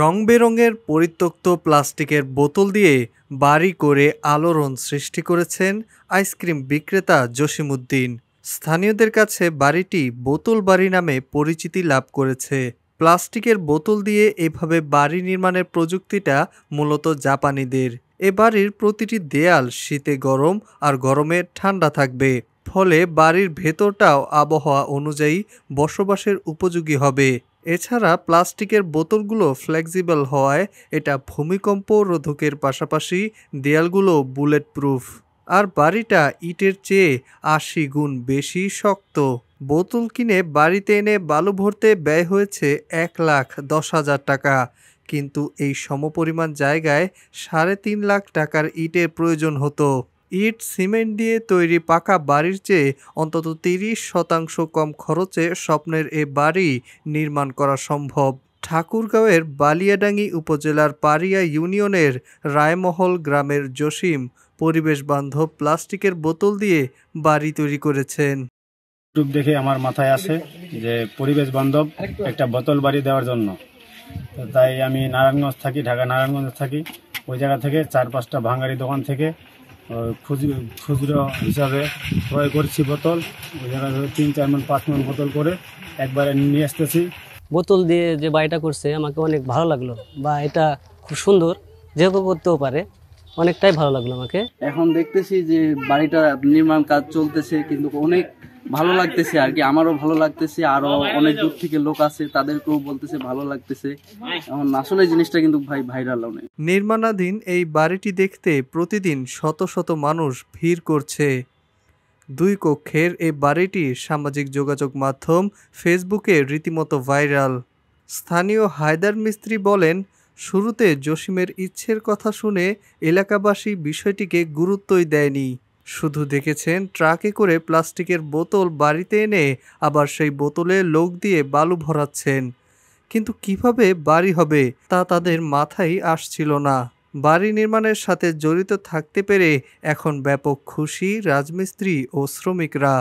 রং বেরঙের পরিত্যক্ত প্লাস্টিকের বোতল দিয়ে বাড়ি করে আলোড়ন সৃষ্টি করেছেন আইসক্রিম বিক্রেতা জসিমুদ্দিন স্থানীয়দের কাছে বাড়িটি বোতল বাড়ি নামে পরিচিতি লাভ করেছে প্লাস্টিকের বোতল দিয়ে এভাবে বাড়ি নির্মাণের প্রযুক্তিটা মূলত জাপানিদের এ বাড়ির প্রতিটি দেয়াল শীতে গরম আর গরমে ঠান্ডা থাকবে ফলে বাড়ির ভেতরটাও আবহাওয়া অনুযায়ী বসবাসের উপযোগী হবে এছাড়া প্লাস্টিকের বোতলগুলো ফ্লেক্সিবল হওয়ায় এটা ভূমিকম্প রোধকের পাশাপাশি দেয়ালগুলো বুলেট প্রুফ আর বাড়িটা ইটের চেয়ে আশি গুণ বেশি শক্ত বোতল কিনে বাড়িতে এনে বালু ভরতে ব্যয় হয়েছে এক লাখ দশ হাজার টাকা কিন্তু এই সমপরিমাণ জায়গায় সাড়ে তিন লাখ টাকার ইটের প্রয়োজন হতো ইট সিমেন্ট দিয়ে তৈরি পাকা বাড়ির চেয়ে অন্তত তিরিশ শতাংশ কম খরচে স্বপ্নের এ বাড়ি নির্মাণ করা সম্ভব ঠাকুরগাঁওয়ের বালিয়াডাঙ্গি উপজেলার পারিয়া ইউনিয়নের রায়মহল গ্রামের জসিম পরিবেশ বান্ধব প্লাস্টিকের বোতল দিয়ে বাড়ি তৈরি করেছেন ইউটিউব দেখে আমার মাথায় আছে যে পরিবেশ বান্ধব একটা বোতল বাড়ি দেওয়ার জন্য তাই আমি নারায়ণগঞ্জ থাকি ঢাকা নারায়ণগঞ্জ থাকি ওই জায়গা থেকে চার পাঁচটা ভাঙ্গারি দোকান থেকে খুচরো হিসাবে ক্রয় করছি বোতল তিন চার মন পাঁচ মন বোতল করে একবারে নিয়ে আসতেছি বোতল দিয়ে যে বাড়িটা করছে আমাকে অনেক ভালো লাগলো বা এটা খুব সুন্দর যে করতেও পারে অনেকটাই ভালো লাগলো আমাকে এখন দেখতেছি যে বাড়িটা নির্মাণ কাজ চলতেছে কিন্তু অনেক ভালো লাগতেছে আর কি আমারও ভালো লাগতেছে আরো অনেক দূর থেকে লোক আছে তাদেরকেও বলতেছে ভালো লাগতেছে এখন আসলে জিনিসটা কিন্তু ভাই ভাইরাল অনেক নির্মাণাধীন এই বাড়িটি দেখতে প্রতিদিন শত শত মানুষ ভিড় করছে দুই কক্ষের এই বাড়িটি সামাজিক যোগাযোগ মাধ্যম ফেসবুকে রীতিমতো ভাইরাল স্থানীয় হায়দার মিস্ত্রি বলেন শুরুতে জসিমের ইচ্ছের কথা শুনে এলাকাবাসী বিষয়টিকে গুরুত্বই দেয়নি শুধু দেখেছেন ট্রাকে করে প্লাস্টিকের বোতল বাড়িতে এনে আবার সেই বোতলে লোক দিয়ে বালু ভরাচ্ছেন কিন্তু কিভাবে বাড়ি হবে তা তাদের মাথায় আসছিল না বাড়ি নির্মাণের সাথে জড়িত থাকতে পেরে এখন ব্যাপক খুশি রাজমিস্ত্রি ও শ্রমিকরা